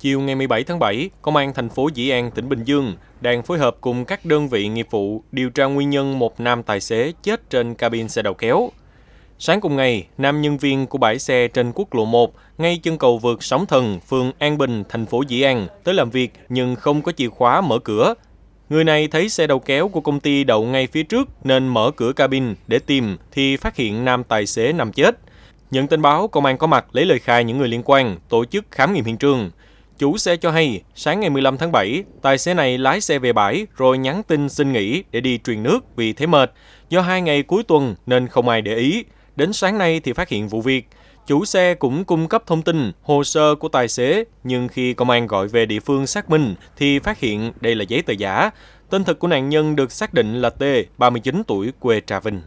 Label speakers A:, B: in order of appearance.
A: Chiều ngày 17 tháng 7, Công an thành phố Dĩ An, tỉnh Bình Dương đang phối hợp cùng các đơn vị nghiệp vụ điều tra nguyên nhân một nam tài xế chết trên cabin xe đầu kéo. Sáng cùng ngày, nam nhân viên của bãi xe trên quốc lộ 1 ngay chân cầu vượt Sóng Thần, phường An Bình, thành phố Dĩ An tới làm việc nhưng không có chìa khóa mở cửa. Người này thấy xe đầu kéo của công ty đậu ngay phía trước nên mở cửa cabin để tìm thì phát hiện nam tài xế nằm chết. Nhận tin báo, công an có mặt lấy lời khai những người liên quan, tổ chức khám nghiệm hiện trường. Chủ xe cho hay, sáng ngày 15 tháng 7, tài xế này lái xe về bãi rồi nhắn tin xin nghỉ để đi truyền nước vì thế mệt. Do hai ngày cuối tuần nên không ai để ý. Đến sáng nay thì phát hiện vụ việc. Chủ xe cũng cung cấp thông tin, hồ sơ của tài xế, nhưng khi công an gọi về địa phương xác minh thì phát hiện đây là giấy tờ giả. Tên thật của nạn nhân được xác định là T, 39 tuổi, quê Trà Vinh.